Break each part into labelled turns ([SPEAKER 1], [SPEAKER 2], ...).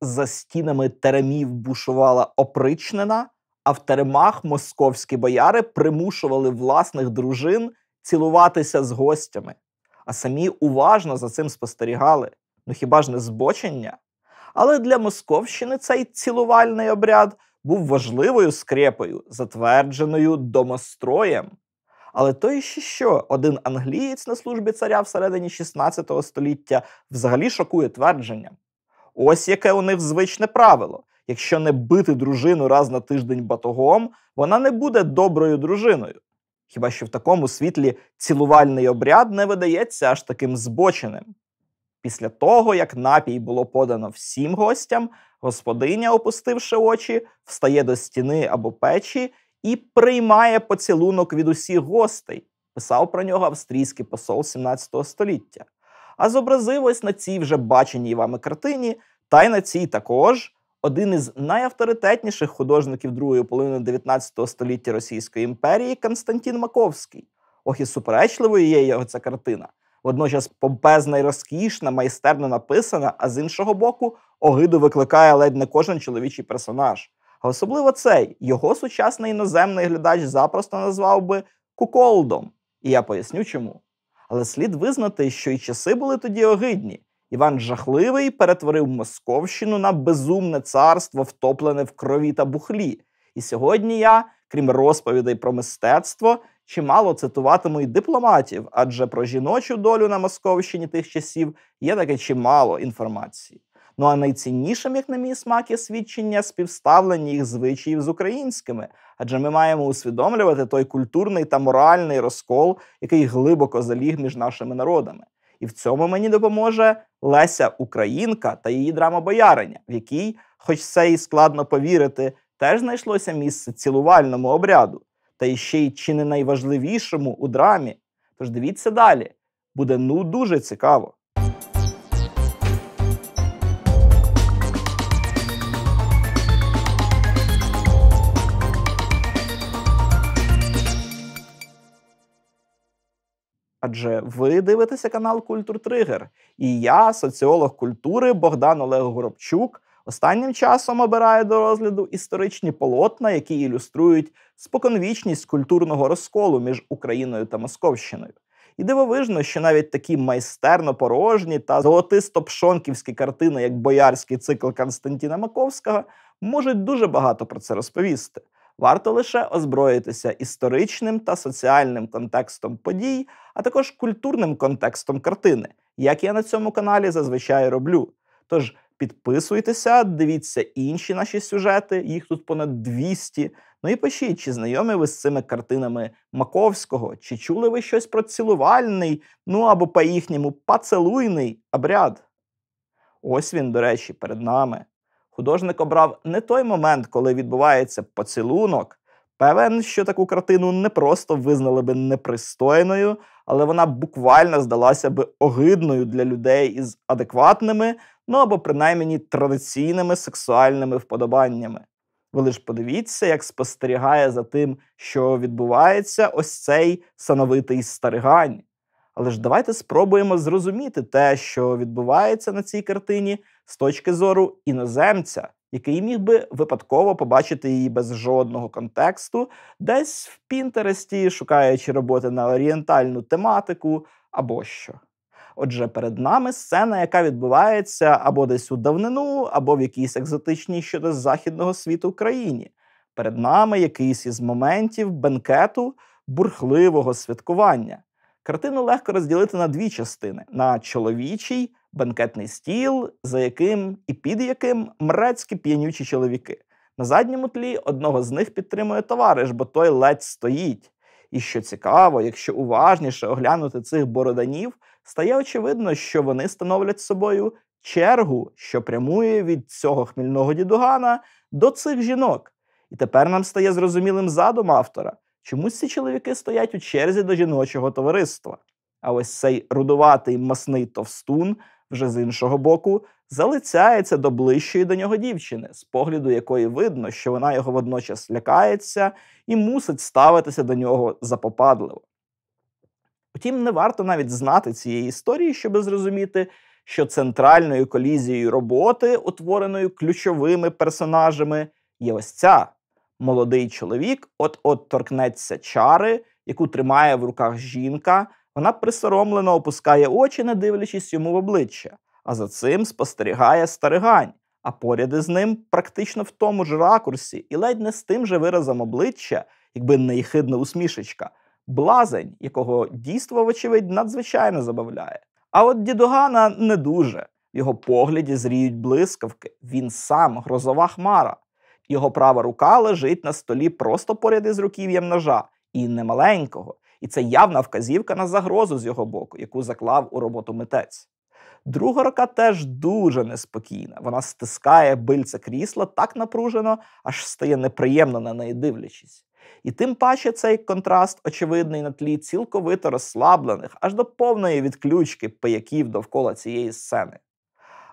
[SPEAKER 1] за стінами теремів бушувала опричнена, а в теремах московські бояри примушували власних дружин цілуватися з гостями, а самі уважно за цим спостерігали. Ну хіба ж не збочення? Але для Московщини цей цілувальний обряд був важливою скрепою, затвердженою домостроєм. Але то і ще що, один англієць на службі царя всередині 16 століття взагалі шокує твердження. Ось яке у них звичне правило. Якщо не бити дружину раз на тиждень батогом, вона не буде доброю дружиною. Хіба що в такому світлі цілувальний обряд не видається аж таким збоченим. Після того, як напій було подано всім гостям, господиня, опустивши очі, встає до стіни або печі і приймає поцілунок від усіх гостей, писав про нього австрійський посол 17 століття а зобразилось на цій вже баченій вами картині, та й на цій також один із найавторитетніших художників другої половини 19 століття Російської імперії Константин Маковський. Ох і суперечливою є його ця картина. Водночас помпезна й розкішна, майстерно написана, а з іншого боку, огиду викликає ледь не кожен чоловічий персонаж. А особливо цей його сучасний іноземний глядач запросто назвав би куколдом. І я поясню чому. Але слід визнати, що й часи були тоді огидні. Іван жахливий перетворив Московщину на безумне царство, втоплене в крові та бухлі. І сьогодні я, крім розповідей про мистецтво, чимало цитуватиму й дипломатів, адже про жіночу долю на Московщині тих часів є таке чимало інформації. Ну а найціннішим, як на мій смак, є свідчення співставлення їх звичаїв з українськими, Адже ми маємо усвідомлювати той культурний та моральний розкол, який глибоко заліг між нашими народами. І в цьому мені допоможе Леся Українка та її драма Бояриня, в якій, хоч це і складно повірити, теж знайшлося місце цілувальному обряду, та ще й чи не найважливішому у драмі. Тож дивіться далі, буде ну дуже цікаво. Адже ви дивитеся канал Культур Тригер. І я, соціолог культури Богдан Олег Горобчук, останнім часом обираю до розгляду історичні полотна, які ілюструють споконвічність культурного розколу між Україною та Московщиною. І дивовижно, що навіть такі майстерно порожні та золотисто-пшонківські картини, як боярський цикл Константіна Маковського, можуть дуже багато про це розповісти. Варто лише озброїтися історичним та соціальним контекстом подій, а також культурним контекстом картини, як я на цьому каналі зазвичай роблю. Тож підписуйтеся, дивіться інші наші сюжети, їх тут понад 200. Ну і пишіть, чи знайомі ви з цими картинами Маковського, чи чули ви щось про цілувальний, ну або по їхньому пацелуйний обряд? Ось він, до речі, перед нами. Художник обрав не той момент, коли відбувається поцілунок. Певен, що таку картину не просто визнали би непристойною, але вона буквально здалася би огидною для людей із адекватними, ну або принаймні традиційними сексуальними вподобаннями. Ви лиш подивіться, як спостерігає за тим, що відбувається, ось цей сановитий старигань. Але ж давайте спробуємо зрозуміти те, що відбувається на цій картині з точки зору іноземця, який міг би випадково побачити її без жодного контексту, десь в Пінтересті, шукаючи роботи на орієнтальну тематику або що. Отже, перед нами сцена, яка відбувається або десь у давнину, або в якійсь екзотичній щодо західного світу країні. Перед нами якийсь із моментів бенкету бурхливого святкування. Картину легко розділити на дві частини: на чоловічий бенкетний стіл, за яким і під яким мрецькі п'янючі чоловіки. На задньому тлі одного з них підтримує товариш, бо той ледь стоїть. І що цікаво, якщо уважніше оглянути цих бороданів, стає очевидно, що вони становлять собою чергу, що прямує від цього хмільного дідугана до цих жінок. І тепер нам стає зрозумілим задум автора. Чомусь ці чоловіки стоять у черзі до жіночого товариства. А ось цей рудуватий масний товстун, вже з іншого боку, залицяється до ближчої до нього дівчини, з погляду якої видно, що вона його водночас лякається і мусить ставитися до нього запопадливо. Втім, не варто навіть знати цієї історії, щоби зрозуміти, що центральною колізією роботи, утвореною ключовими персонажами, є ось ця молодий чоловік, от-от торкнеться чари, яку тримає в руках жінка. Вона присоромлено опускає очі, не дивлячись йому в обличчя, а за цим спостерігає старигань, а поряд із ним практично в тому ж ракурсі і ледь не з тим же виразом обличчя, якби не їхидна усмішечка, блазень, якого дійство, вочевидь, надзвичайно забавляє. А от дідугана не дуже. В його погляді зріють блискавки. Він сам грозова хмара, його права рука лежить на столі просто поряд із руків'ям ножа, і немаленького, І це явна вказівка на загрозу з його боку, яку заклав у роботу митець. Друга рука теж дуже неспокійна. Вона стискає бильце крісла так напружено, аж стає неприємно на неї дивлячись. І тим паче цей контраст очевидний на тлі цілковито розслаблених, аж до повної відключки паяків довкола цієї сцени.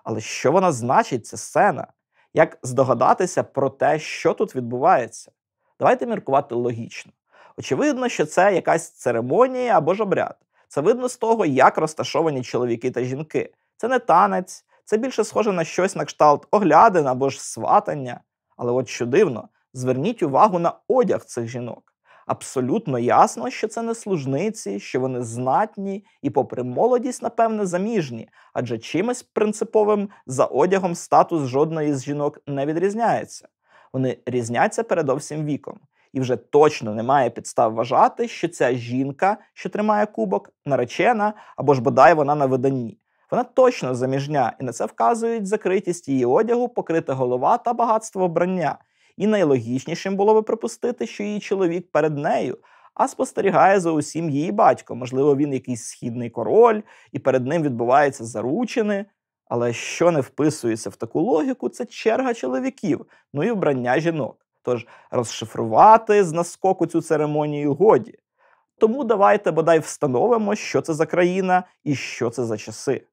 [SPEAKER 1] Але що вона значить, ця сцена? Як здогадатися про те, що тут відбувається? Давайте міркувати логічно. Очевидно, що це якась церемонія або ж обряд. Це видно з того, як розташовані чоловіки та жінки. Це не танець, це більше схоже на щось на кшталт оглядин або ж сватання. Але от що дивно, зверніть увагу на одяг цих жінок абсолютно ясно, що це не служниці, що вони знатні і, попри молодість, напевне, заміжні, адже чимось принциповим за одягом статус жодної з жінок не відрізняється. Вони різняться передовсім віком, і вже точно немає підстав вважати, що ця жінка, що тримає кубок, наречена або ж бодай вона на виданні. Вона точно заміжня, і на це вказують закритість її одягу, покрита голова та багатство вбрання, і найлогічнішим було би припустити, що її чоловік перед нею, а спостерігає за усім її батько. Можливо, він якийсь східний король, і перед ним відбуваються заручини. Але що не вписується в таку логіку, це черга чоловіків, ну і вбрання жінок. Тож розшифрувати з наскоку цю церемонію годі. Тому давайте бодай встановимо, що це за країна і що це за часи.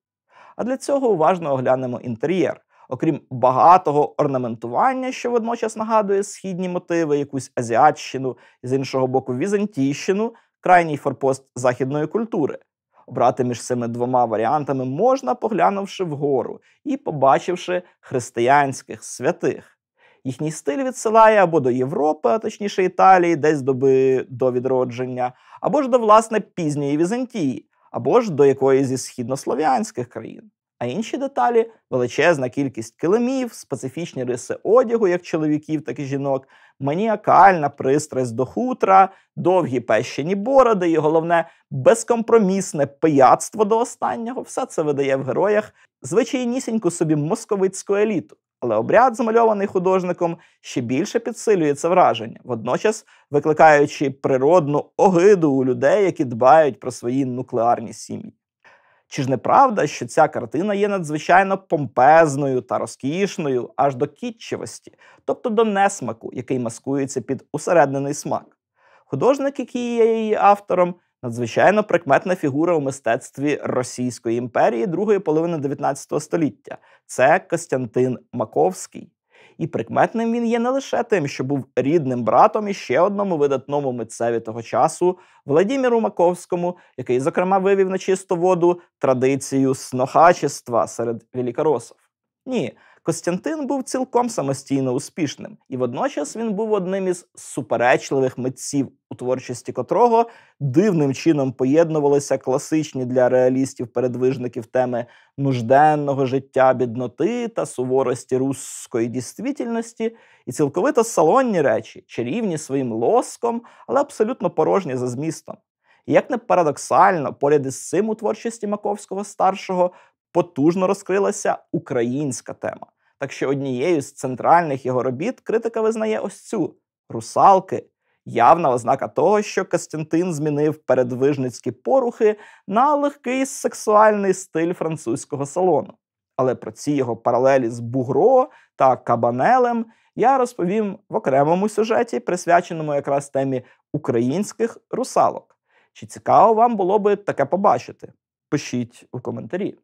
[SPEAKER 1] А для цього уважно оглянемо інтер'єр окрім багатого орнаментування, що водночас нагадує східні мотиви, якусь азіатщину і з іншого боку Візантійщину, крайній форпост західної культури. Обрати між цими двома варіантами можна, поглянувши вгору і побачивши християнських святих. Їхній стиль відсилає або до Європи, а точніше Італії, десь доби до відродження, або ж до власне пізньої Візантії, або ж до якоїсь зі східнослов'янських країн. А інші деталі величезна кількість килимів, специфічні риси одягу, як чоловіків, так і жінок, маніакальна пристрасть до хутра, довгі пещені бороди, і головне безкомпромісне пияцтво до останнього. Все це видає в героях звичайнісіньку собі московицьку еліту. Але обряд, змальований художником, ще більше підсилює це враження, водночас викликаючи природну огиду у людей, які дбають про свої нуклеарні сім'ї. Чи ж не правда, що ця картина є надзвичайно помпезною та розкішною аж до кітчевості, тобто до несмаку, який маскується під усереднений смак? Художник, який є її автором, надзвичайно прикметна фігура у мистецтві Російської імперії другої половини 19 століття. Це Костянтин Маковський. І прикметним він є не лише тим, що був рідним братом і ще одному видатному митцеві того часу Владіміру Маковському, який, зокрема, вивів на чисту воду традицію снохачества серед великоросів. Ні, Костянтин був цілком самостійно успішним, і водночас він був одним із суперечливих митців, у творчості котрого дивним чином поєднувалися класичні для реалістів-передвижників теми нужденного життя, бідноти та суворості руської дійствительності, і цілковито салонні речі, чарівні своїм лоском, але абсолютно порожні за змістом. як не парадоксально, поряд із цим у творчості Маковського старшого. Потужно розкрилася українська тема. Так що однією з центральних його робіт критика визнає ось цю русалки. Явна ознака того, що Костянтин змінив передвижницькі порухи на легкий сексуальний стиль французького салону. Але про ці його паралелі з Бугро та Кабанелем я розповім в окремому сюжеті, присвяченому якраз темі українських русалок. Чи цікаво вам було би таке побачити? Пишіть у коментарі.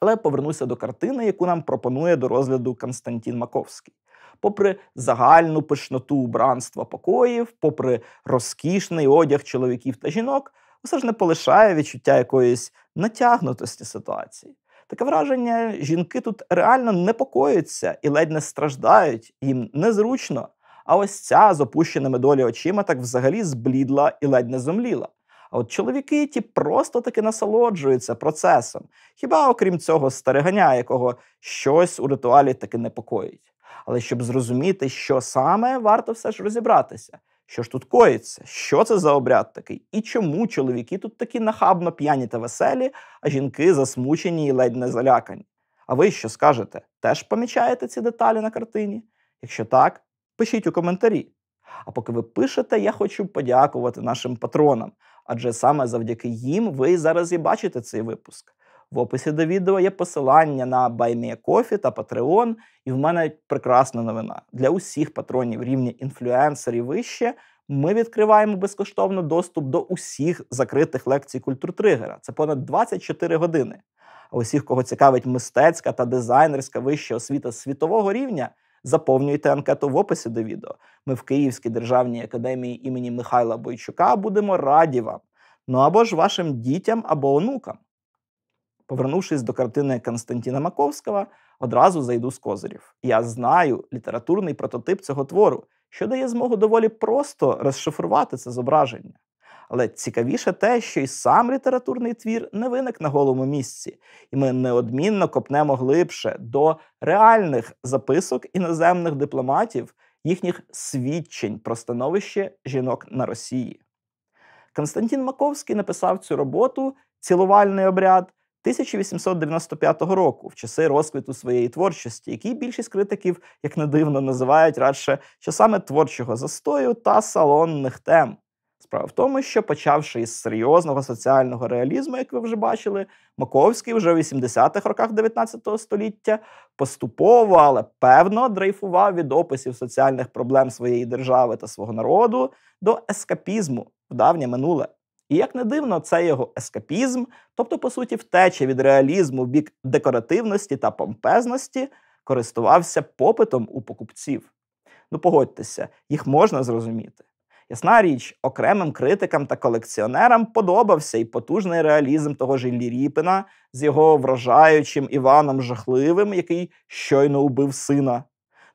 [SPEAKER 1] Але повернуся до картини, яку нам пропонує до розгляду Константін Маковський. Попри загальну пишноту убранства покоїв, попри розкішний одяг чоловіків та жінок, усе ж не полишає відчуття якоїсь натягнутості ситуації. Таке враження, жінки тут реально непокоються і ледь не страждають, їм незручно. А ось ця з опущеними долі очима так взагалі зблідла і ледь не зомліла. А от чоловіки ті просто таки насолоджуються процесом, хіба окрім цього старигання, якого щось у ритуалі таки непокоїть. Але щоб зрозуміти, що саме, варто все ж розібратися. Що ж тут коїться, що це за обряд такий, і чому чоловіки тут такі нахабно п'яні та веселі, а жінки засмучені і ледь не залякані? А ви що скажете? Теж помічаєте ці деталі на картині? Якщо так, пишіть у коментарі. А поки ви пишете, я хочу подякувати нашим патронам адже саме завдяки їм ви зараз і бачите цей випуск. В описі до відео є посилання на BuyMeACoffee та Patreon, і в мене прекрасна новина для усіх патронів рівня інфлюенсерів вище. Ми відкриваємо безкоштовно доступ до усіх закритих лекцій культуртригера. Це понад 24 години. А усіх, кого цікавить мистецька та дизайнерська вища освіта світового рівня, Заповнюйте анкету в описі до відео. Ми в Київській державній академії імені Михайла Бойчука будемо раді вам. Ну або ж вашим дітям або онукам. Повернувшись до картини Константіна Маковського, одразу зайду з козирів. Я знаю літературний прототип цього твору, що дає змогу доволі просто розшифрувати це зображення. Але цікавіше те, що й сам літературний твір не виник на голому місці, і ми неодмінно копнемо глибше до реальних записок іноземних дипломатів, їхніх свідчень про становище жінок на Росії. Константин Маковський написав цю роботу цілувальний обряд 1895 року, в часи розквіту своєї творчості, який більшість критиків, як не дивно, називають радше часами творчого застою та салонних тем. Справа в тому, що почавши із серйозного соціального реалізму, як ви вже бачили, Маковський вже в 80-х роках 19 століття поступово, але певно дрейфував від описів соціальних проблем своєї держави та свого народу до ескапізму в давнє минуле. І як не дивно, це його ескапізм, тобто, по суті, втеча від реалізму в бік декоративності та помпезності, користувався попитом у покупців. Ну погодьтеся, їх можна зрозуміти. Ясна річ, окремим критикам та колекціонерам подобався і потужний реалізм того ж Ліріпина з його вражаючим Іваном Жахливим, який щойно убив сина.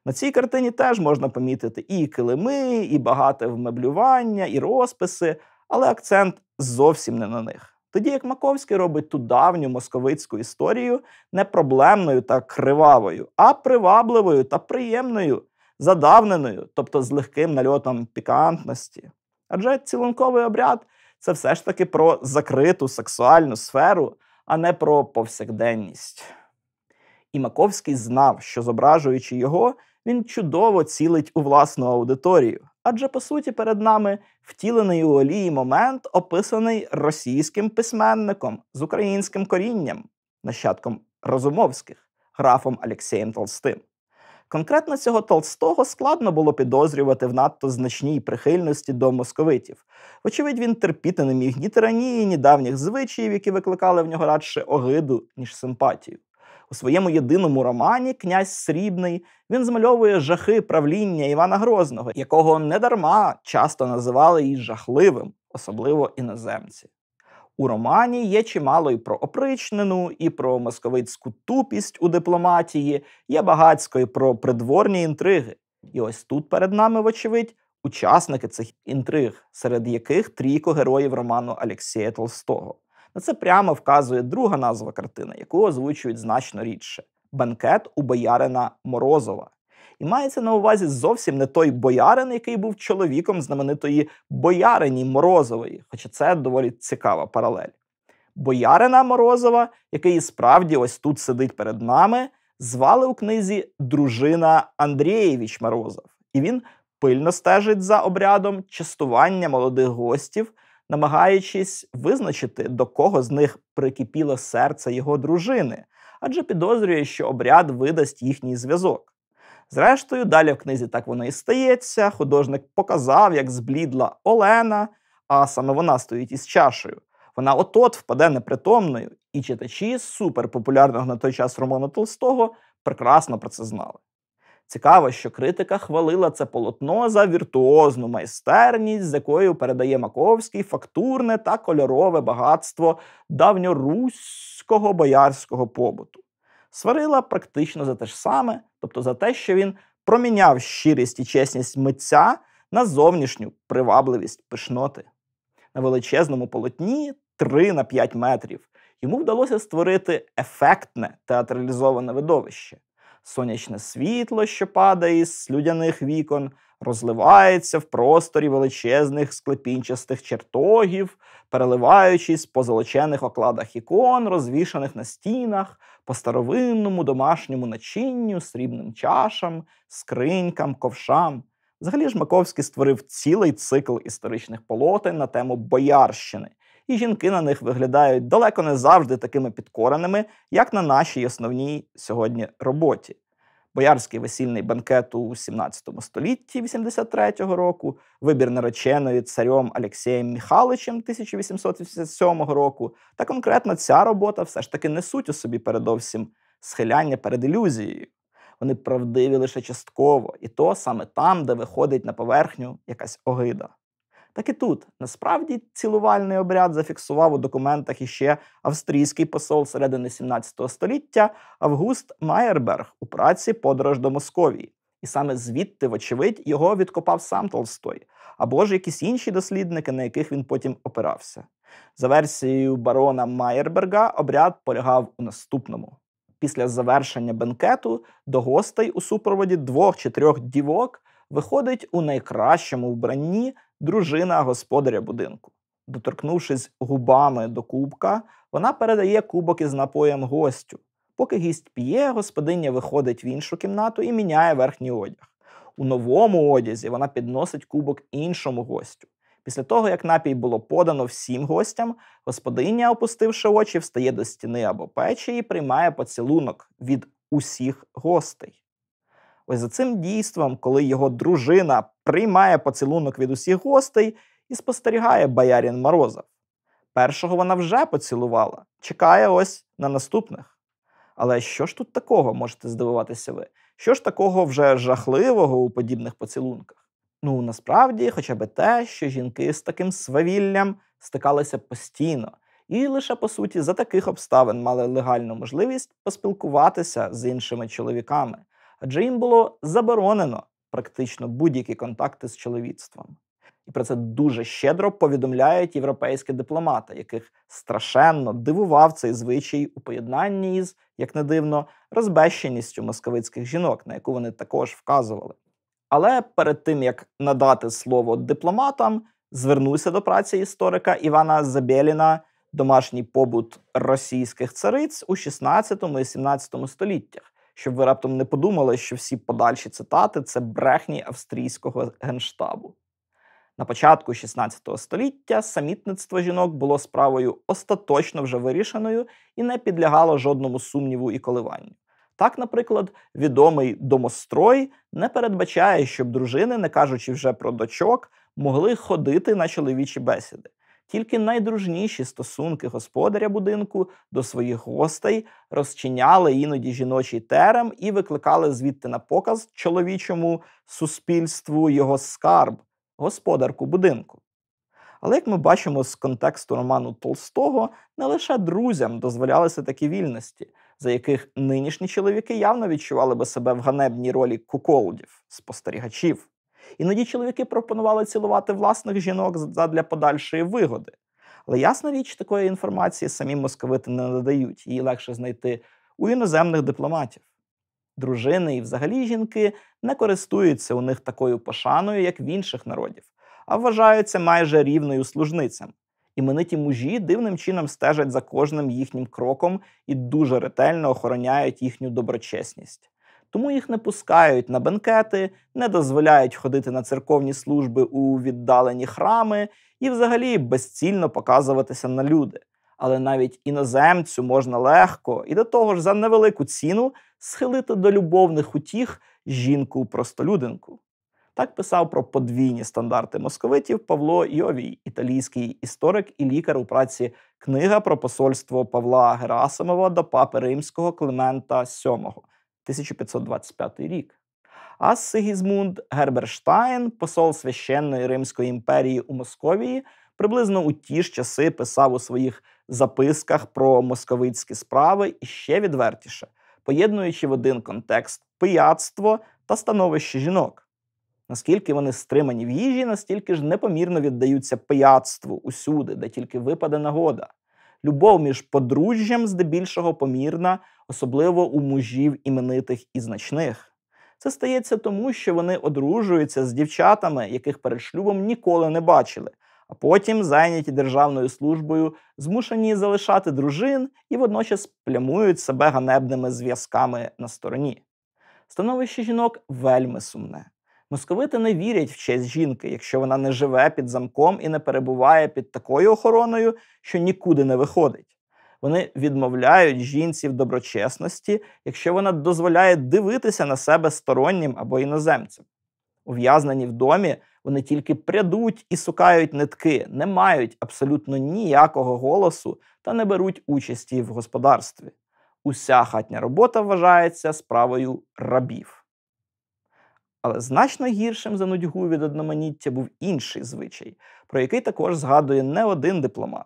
[SPEAKER 1] На цій картині теж можна помітити і килими, і багате вмеблювання, і розписи, але акцент зовсім не на них. Тоді як Маковський робить ту давню московицьку історію не проблемною та кривавою, а привабливою та приємною, задавненою, тобто з легким нальотом пікантності. Адже цілунковий обряд це все ж таки про закриту сексуальну сферу, а не про повсякденність. І Маковський знав, що зображуючи його, він чудово цілить у власну аудиторію. Адже по суті перед нами втілений у олії момент, описаний російським письменником з українським корінням, нащадком Розумовських, графом Алексеєм Толстим. Конкретно цього Толстого складно було підозрювати в надто значній прихильності до московитів. Вочевидь, він терпіти не міг ні тиранії, ні давніх звичаїв, які викликали в нього радше огиду, ніж симпатію. У своєму єдиному романі Князь Срібний він змальовує жахи правління Івана Грозного, якого недарма часто називали і жахливим, особливо іноземці. У романі є чимало і про опричнену, і про московицьку тупість у дипломатії, є багацько і про придворні інтриги. І ось тут перед нами, вочевидь, учасники цих інтриг, серед яких трійко героїв роману Алексія Толстого. На це прямо вказує друга назва картини, яку озвучують значно рідше: банкет у боярина Морозова. І мається на увазі зовсім не той боярин, який був чоловіком знаменитої боярині Морозової, хоча це доволі цікава паралель. Боярина Морозова, який справді ось тут сидить перед нами, звали у книзі дружина Андрієвич Морозов, і він пильно стежить за обрядом частування молодих гостів, намагаючись визначити, до кого з них прикипіло серце його дружини, адже підозрює, що обряд видасть їхній зв'язок. Зрештою, далі в книзі так воно і стається. Художник показав, як зблідла Олена, а саме вона стоїть із чашею. Вона от-от впаде непритомною, і читачі суперпопулярного на той час Романа Толстого прекрасно про це знали. Цікаво, що критика хвалила це полотно за віртуозну майстерність, з якою передає Маковський фактурне та кольорове багатство давньоруського боярського побуту сварила практично за те ж саме, тобто за те, що він проміняв щирість і чесність митця на зовнішню привабливість пишноти. На величезному полотні 3 на 5 метрів йому вдалося створити ефектне театралізоване видовище: сонячне світло, що падає із слюдяних вікон розливається в просторі величезних склепінчастих чертогів, переливаючись по золочених окладах ікон, розвішаних на стінах, по старовинному домашньому начинню, срібним чашам, скринькам, ковшам. Взагалі ж Маковський створив цілий цикл історичних полотен на тему боярщини, і жінки на них виглядають далеко не завжди такими підкореними, як на нашій основній сьогодні роботі боярський весільний банкет у 17 столітті 83-го року, вибір нареченої царем Алексеєм Міхаличем 1887 року. Та конкретно ця робота все ж таки несуть у собі передовсім схиляння перед ілюзією. Вони правдиві лише частково, і то саме там, де виходить на поверхню якась огида. Так і тут насправді цілувальний обряд зафіксував у документах іще австрійський посол середини 17 століття Август Майерберг у праці Подорож до Московії. І саме звідти, вочевидь, його відкопав сам Толстой, або ж якісь інші дослідники, на яких він потім опирався. За версією барона Майерберга, обряд полягав у наступному. Після завершення бенкету до гостей у супроводі двох чи трьох дівок виходить у найкращому вбранні дружина господаря будинку. Доторкнувшись губами до кубка, вона передає кубок із напоєм гостю. Поки гість п'є, господиня виходить в іншу кімнату і міняє верхній одяг. У новому одязі вона підносить кубок іншому гостю. Після того, як напій було подано всім гостям, господиня, опустивши очі, встає до стіни або печі і приймає поцілунок від усіх гостей. Ось за цим дійством, коли його дружина приймає поцілунок від усіх гостей і спостерігає боярін Морозов. Першого вона вже поцілувала, чекає ось на наступних. Але що ж тут такого, можете здивуватися ви? Що ж такого вже жахливого у подібних поцілунках? Ну насправді, хоча б те, що жінки з таким свавіллям стикалися постійно, і лише по суті за таких обставин мали легальну можливість поспілкуватися з іншими чоловіками адже їм було заборонено практично будь-які контакти з чоловіцтвом. І про це дуже щедро повідомляють європейські дипломати, яких страшенно дивував цей звичай у поєднанні із, як не дивно, розбещеністю московицьких жінок, на яку вони також вказували. Але перед тим як надати слово дипломатам, звернуся до праці історика Івана Забєліна Домашній побут російських цариць у 16 і 17 століттях щоб ви раптом не подумали, що всі подальші цитати це брехні австрійського генштабу. На початку 16 століття самітництво жінок було справою остаточно вже вирішеною і не підлягало жодному сумніву і коливанню. Так, наприклад, відомий домострой не передбачає, щоб дружини, не кажучи вже про дочок, могли ходити на чоловічі бесіди. Тільки найдружніші стосунки господаря будинку до своїх гостей розчиняли іноді жіночий терем і викликали звідти на показ чоловічому суспільству його скарб, господарку будинку. Але як ми бачимо з контексту роману Толстого, не лише друзям дозволялися такі вільності, за яких нинішні чоловіки явно відчували би себе в ганебній ролі куколдів, спостерігачів. Іноді чоловіки пропонували цілувати власних жінок задля подальшої вигоди. Але ясна річ такої інформації самі московити не надають, її легше знайти у іноземних дипломатів. Дружини і взагалі жінки не користуються у них такою пошаною, як в інших народів, а вважаються майже рівною служницям. Імениті мужі дивним чином стежать за кожним їхнім кроком і дуже ретельно охороняють їхню доброчесність тому їх не пускають на бенкети, не дозволяють ходити на церковні служби у віддалені храми і, взагалі, безцільно показуватися на люди. Але навіть іноземцю можна легко і до того ж за невелику ціну схилити до любовних утіх жінку-простолюдинку. Так писав про подвійні стандарти московитів Павло Йовій, італійський історик і лікар у праці книга про посольство Павла Герасимова до папи римського Климента VII, 1525 рік. А Сигізмунд Герберштайн, посол священної Римської імперії у Московії, приблизно у ті ж часи писав у своїх записках про московицькі справи і ще відвертіше, поєднуючи в один контекст пияцтво та становище жінок. Наскільки вони стримані в їжі, настільки ж непомірно віддаються пияцтву усюди, де тільки випаде нагода. Любов між подружжям здебільшого помірна, особливо у мужів іменитих і значних. Це стається тому, що вони одружуються з дівчатами, яких перед шлюбом ніколи не бачили, а потім, зайняті державною службою, змушені залишати дружин і водночас плямують себе ганебними зв'язками на стороні. Становище жінок вельми сумне. Московити не вірять в честь жінки, якщо вона не живе під замком і не перебуває під такою охороною, що нікуди не виходить. Вони відмовляють жінці в доброчесності, якщо вона дозволяє дивитися на себе стороннім або іноземцям. Ув'язнені в домі, вони тільки прядуть і сукають нитки, не мають абсолютно ніякого голосу та не беруть участі в господарстві. Уся хатня робота вважається справою рабів. Але значно гіршим за нудьгу від одноманіття був інший звичай, про який також згадує не один дипломат.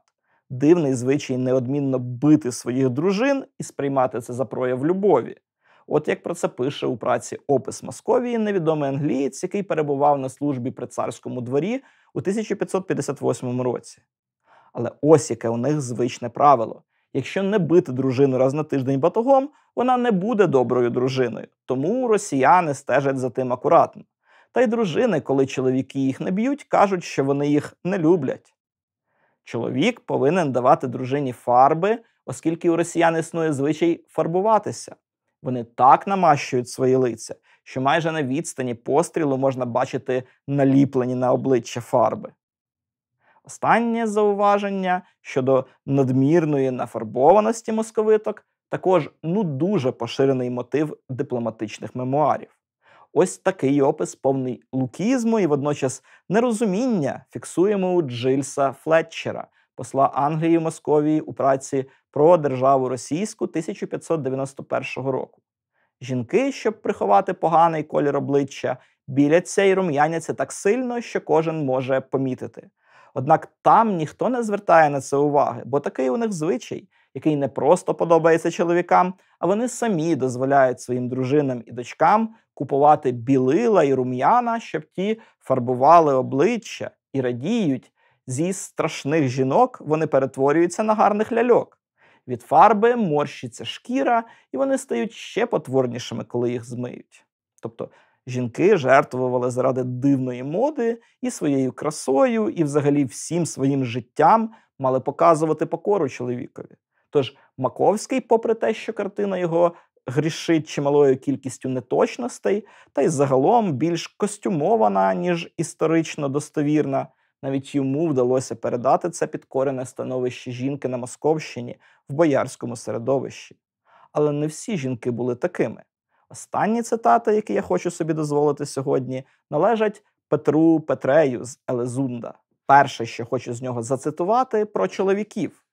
[SPEAKER 1] Дивний звичай неодмінно бити своїх дружин і сприймати це за прояв любові. От як про це пише у праці Опис Московії невідомий англієць, який перебував на службі при царському дворі у 1558 році. Але ось яке у них звичне правило: Якщо не бити дружину раз на тиждень батогом, вона не буде доброю дружиною. Тому росіяни стежать за тим акуратно. Та й дружини, коли чоловіки їх не б'ють, кажуть, що вони їх не люблять. Чоловік повинен давати дружині фарби, оскільки у росіян існує звичай фарбуватися. Вони так намащують свої лиця, що майже на відстані пострілу можна бачити наліплені на обличчя фарби. Останнє зауваження щодо надмірної нафарбованості московиток також ну дуже поширений мотив дипломатичних мемуарів. Ось такий опис, повний лукізму і водночас нерозуміння фіксуємо у Джильса Флетчера, посла Англії в Московії у праці про державу російську 1591 року. Жінки, щоб приховати поганий колір обличчя, біляться і рум'яняться так сильно, що кожен може помітити. Однак там ніхто не звертає на це уваги, бо такий у них звичай, який не просто подобається чоловікам, а вони самі дозволяють своїм дружинам і дочкам купувати білила і рум'яна, щоб ті фарбували обличчя і радіють. Зі страшних жінок вони перетворюються на гарних ляльок. Від фарби морщиться шкіра, і вони стають ще потворнішими, коли їх змиють. Тобто Жінки жертвували заради дивної моди і своєю красою, і взагалі всім своїм життям мали показувати покору чоловікові. Тож Маковський, попри те, що картина його грішить чималою кількістю неточностей, та й загалом більш костюмована, ніж історично достовірна. Навіть йому вдалося передати це підкорене становище жінки на Московщині в боярському середовищі. Але не всі жінки були такими. Останні цитати, які я хочу собі дозволити сьогодні, належать Петру Петрею з Елезунда. Перше, що хочу з нього зацитувати, про чоловіків.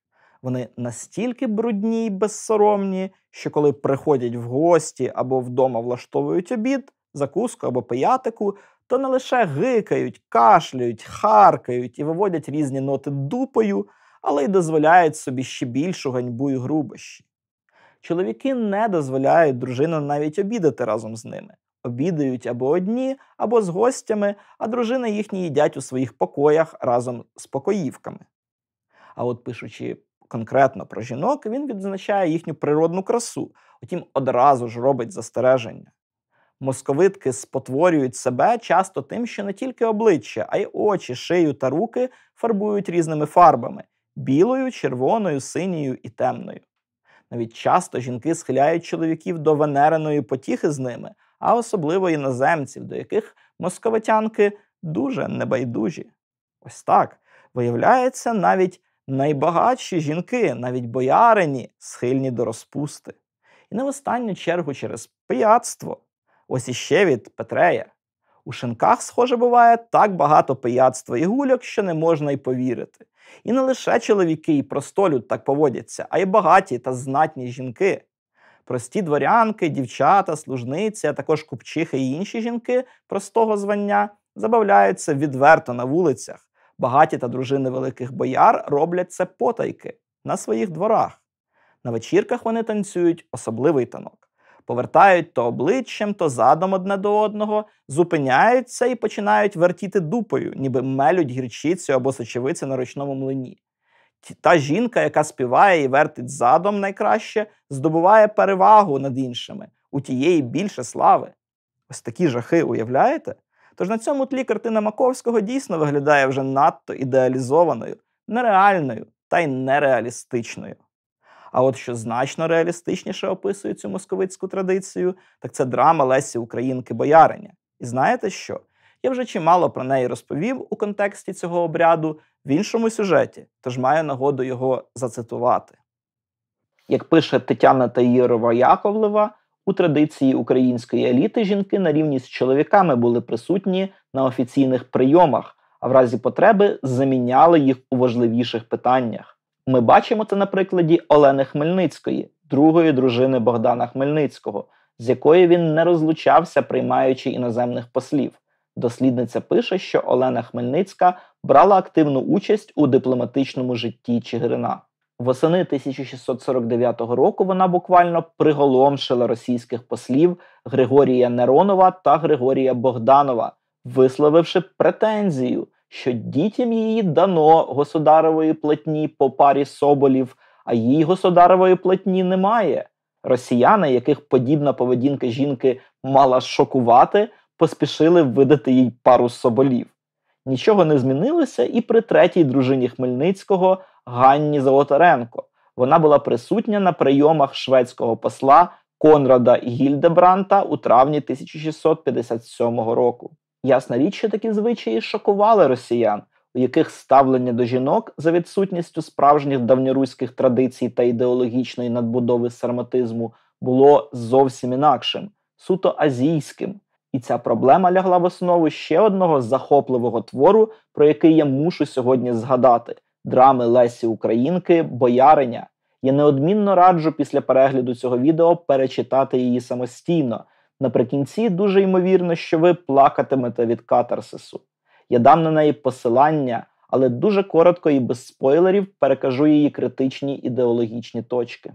[SPEAKER 1] Вони настільки брудні й безсоромні, що коли приходять в гості або вдома влаштовують обід, закуску або пиятику, то не лише гикають, кашлюють, харкають і виводять різні ноти дупою, але й дозволяють собі ще більшу ганьбу і грубощі чоловіки не дозволяють дружинам навіть обідати разом з ними. Обідають або одні, або з гостями, а дружини їхні їдять у своїх покоях разом з покоївками. А от пишучи конкретно про жінок, він відзначає їхню природну красу, утім, одразу ж робить застереження. Московитки спотворюють себе часто тим, що не тільки обличчя, а й очі, шию та руки фарбують різними фарбами білою, червоною, синьою і темною. Навіть часто жінки схиляють чоловіків до венереної потіхи з ними, а особливо іноземців, до яких московитянки дуже небайдужі. Ось так виявляється, навіть найбагатші жінки, навіть боярині, схильні до розпусти. І не в останню чергу через пияцтво. Ось іще від Петрея. У шинках, схоже, буває так багато пияцтва і гульок, що не можна й повірити. І не лише чоловіки і простолюд так поводяться, а й багаті та знатні жінки. Прості дворянки, дівчата, служниці, а також купчихи і інші жінки простого звання забавляються відверто на вулицях. Багаті та дружини великих бояр роблять це потайки на своїх дворах. На вечірках вони танцюють особливий танок повертають то обличчям, то задом одне до одного, зупиняються і починають вертіти дупою, ніби мелють гірчицю або сочевиці на ручному млині. Та жінка, яка співає і вертить задом найкраще, здобуває перевагу над іншими, у тієї більше слави. Ось такі жахи, уявляєте? Тож на цьому тлі картина Маковського дійсно виглядає вже надто ідеалізованою, нереальною та й нереалістичною. А от що значно реалістичніше описує цю московицьку традицію, так це драма Лесі Українки бояриня. І знаєте що? Я вже чимало про неї розповів у контексті цього обряду в іншому сюжеті, тож маю нагоду його зацитувати. Як пише Тетяна Таїрова Яковлева, у традиції української еліти жінки на рівні з чоловіками були присутні на офіційних прийомах, а в разі потреби заміняли їх у важливіших питаннях. Ми бачимо це на прикладі Олени Хмельницької, другої дружини Богдана Хмельницького, з якою він не розлучався, приймаючи іноземних послів. Дослідниця пише, що Олена Хмельницька брала активну участь у дипломатичному житті Чигирина. Восени 1649 року вона буквально приголомшила російських послів Григорія Неронова та Григорія Богданова, висловивши претензію що дітям її дано государової платні по парі соболів, а їй государової платні немає. Росіяни, яких подібна поведінка жінки мала шокувати, поспішили видати їй пару соболів. Нічого не змінилося, і при третій дружині Хмельницького Ганні Золотаренко. Вона була присутня на прийомах шведського посла Конрада Гільдебранта у травні 1657 року. Ясна річ, що такі звичаї шокували росіян, у яких ставлення до жінок за відсутністю справжніх давньоруських традицій та ідеологічної надбудови сарматизму було зовсім інакшим, суто азійським. І ця проблема лягла в основу ще одного захопливого твору, про який я мушу сьогодні згадати: драми Лесі Українки, Бояриня. Я неодмінно раджу після перегляду цього відео перечитати її самостійно. Наприкінці дуже ймовірно, що ви плакатимете від катарсису. Я дам на неї посилання, але дуже коротко і без спойлерів перекажу її критичні ідеологічні точки.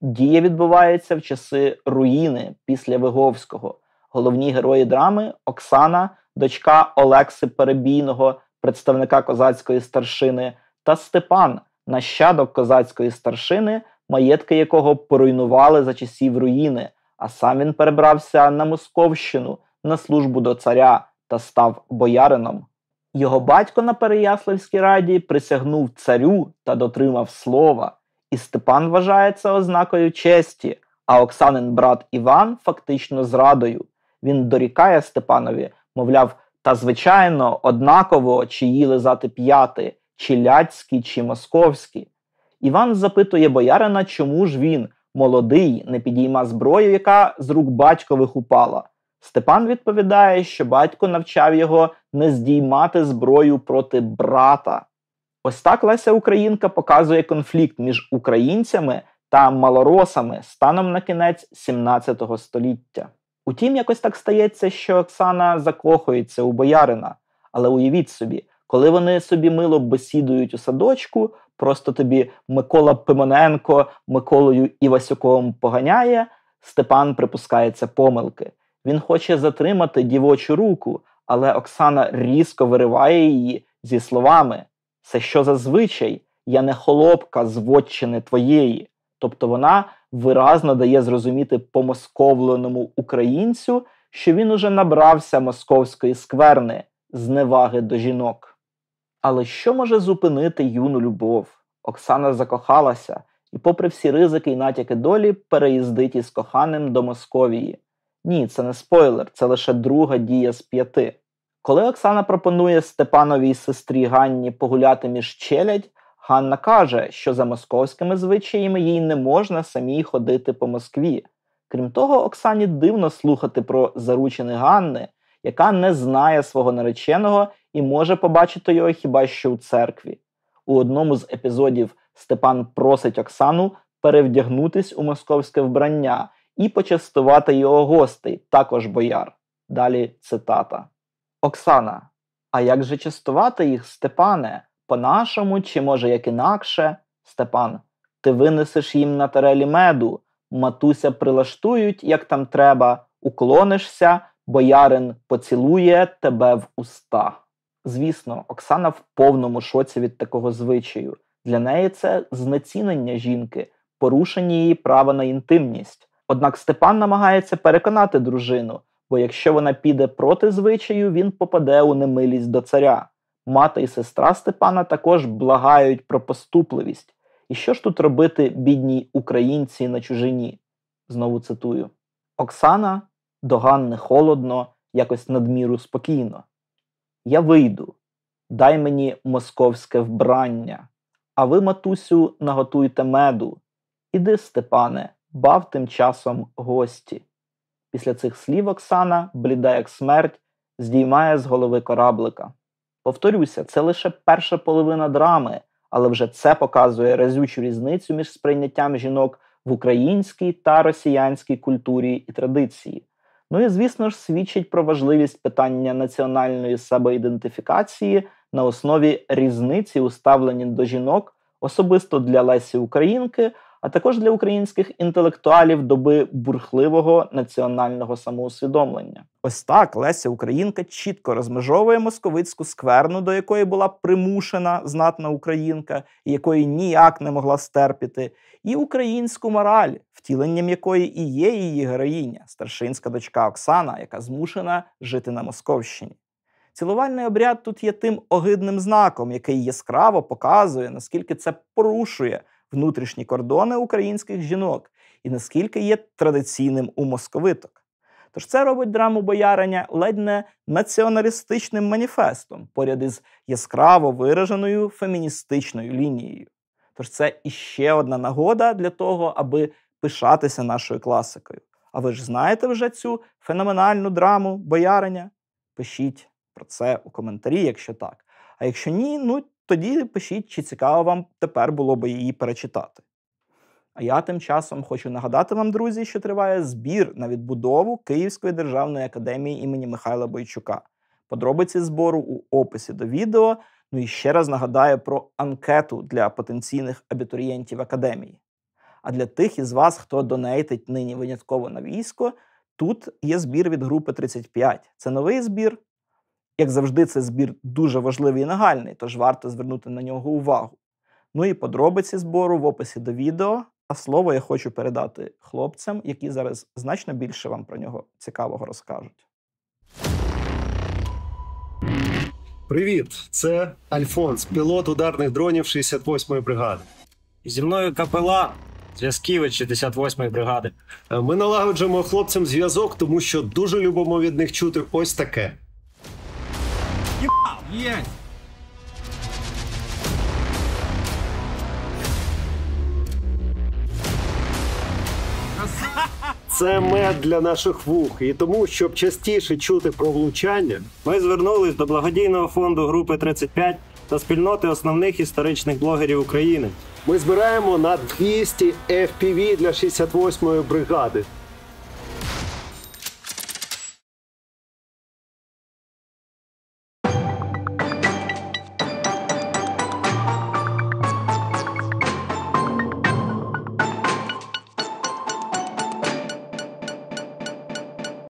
[SPEAKER 1] Дія відбувається в часи руїни після Виговського. Головні герої драми Оксана, дочка Олекси Перебійного, представника козацької старшини, та Степан, нащадок козацької старшини, маєтки якого поруйнували за часів руїни а сам він перебрався на Московщину на службу до царя та став боярином. Його батько на Переяславській раді присягнув царю та дотримав слова, і Степан вважається ознакою честі, а Оксанин брат Іван фактично зрадою. Він дорікає Степанові, мовляв, та звичайно, однаково, чиї лизати п'яти, чи ляцькі, чи московські. Іван запитує боярина, чому ж він, молодий не підійма зброю, яка з рук батькових упала. Степан відповідає, що батько навчав його не здіймати зброю проти брата. Ось так Леся Українка показує конфлікт між українцями та малоросами станом на кінець 17 століття. Утім, якось так стається, що Оксана закохується у боярина, але уявіть собі, коли вони собі мило бесідують у садочку, просто тобі Микола Пимоненко Миколою Івасюком поганяє. Степан припускається помилки. Він хоче затримати дівочу руку, але Оксана різко вириває її зі словами: це що за звичай? Я не холопка з вотчини твоєї. Тобто вона виразно дає зрозуміти помосковленому українцю, що він уже набрався московської скверни, зневаги до жінок. Але що може зупинити юну любов? Оксана закохалася і, попри всі ризики і натяки долі, переїздить із коханим до Московії. Ні, це не спойлер, це лише друга дія з п'яти. Коли Оксана пропонує Степановій сестрі Ганні погуляти між челядь, Ганна каже, що за московськими звичаями їй не можна самій ходити по Москві. Крім того, Оксані дивно слухати про заручини Ганни, яка не знає свого нареченого і може побачити його хіба що у церкві. У одному з епізодів Степан просить Оксану перевдягнутись у московське вбрання і почастувати його гостей, також бояр. Далі цитата. Оксана. А як же частувати їх, Степане? По-нашому, чи, може, як інакше? Степан, ти винесеш їм на тарелі меду, матуся прилаштують, як там треба, уклонишся, боярин поцілує тебе в уста. Звісно, Оксана в повному шоці від такого звичаю. Для неї це знецінення жінки, порушення її права на інтимність. Однак Степан намагається переконати дружину, бо якщо вона піде проти звичаю, він попаде у немилість до царя. Мати і сестра Степана також благають про поступливість. І що ж тут робити бідній українці на чужині? Знову цитую. Оксана доганне холодно, якось надміру спокійно. Я вийду, дай мені московське вбрання, а ви, матусю, наготуйте меду. Іди, Степане, бав тим часом гості. Після цих слів Оксана, бліда як смерть, здіймає з голови кораблика. Повторюся, це лише перша половина драми, але вже це показує разючу різницю між сприйняттям жінок в українській та росіянській культурі і традиції. Ну і звісно ж свідчить про важливість питання національної самоідентифікації на основі різниці у ставленні до жінок, особисто для Лесі Українки, а також для українських інтелектуалів доби бурхливого національного самоусвідомлення. Ось так Леся Українка чітко розмежовує московицьку скверну, до якої була примушена знатна українка, якої ніяк не могла стерпіти, і українську мораль, втіленням якої і є її героїня, старшинська дочка Оксана, яка змушена жити на Московщині. Цілувальний обряд тут є тим огидним знаком, який яскраво показує, наскільки це порушує внутрішні кордони українських жінок і наскільки є традиційним у московиток. Тож це робить драму бояриня ледь не націоналістичним маніфестом, поряд із яскраво вираженою феміністичною лінією. Тож це іще одна нагода для того, аби пишатися нашою класикою. А ви ж знаєте вже цю феноменальну драму бояриня? Пишіть про це у коментарі, якщо так. А якщо ні, ну тоді пишіть, чи цікаво вам тепер було би її перечитати. А я тим часом хочу нагадати вам, друзі, що триває збір на відбудову Київської державної академії імені Михайла Бойчука. Подробиці збору у описі до відео. Ну і ще раз нагадаю про анкету для потенційних абітурієнтів академії. А для тих із вас, хто донейтить нині винятково на військо, тут є збір від групи 35. Це новий збір, як завжди, це збір дуже важливий і нагальний, тож варто звернути на нього увагу. Ну і подробиці збору в описі до відео. А слово я хочу передати хлопцям, які зараз значно більше вам про нього цікавого розкажуть. Привіт, це Альфонс, пілот ударних дронів 68-ї бригади. Зі мною капела зв'язківич 68-ї бригади. Е, ми налагоджуємо хлопцям зв'язок, тому що дуже любимо від них чути ось таке. Есть! Це мед для наших вух, і тому, щоб частіше чути про влучання, ми звернулись до благодійного фонду групи 35 та спільноти основних історичних блогерів України. Ми збираємо на 200 FPV для 68-ї бригади.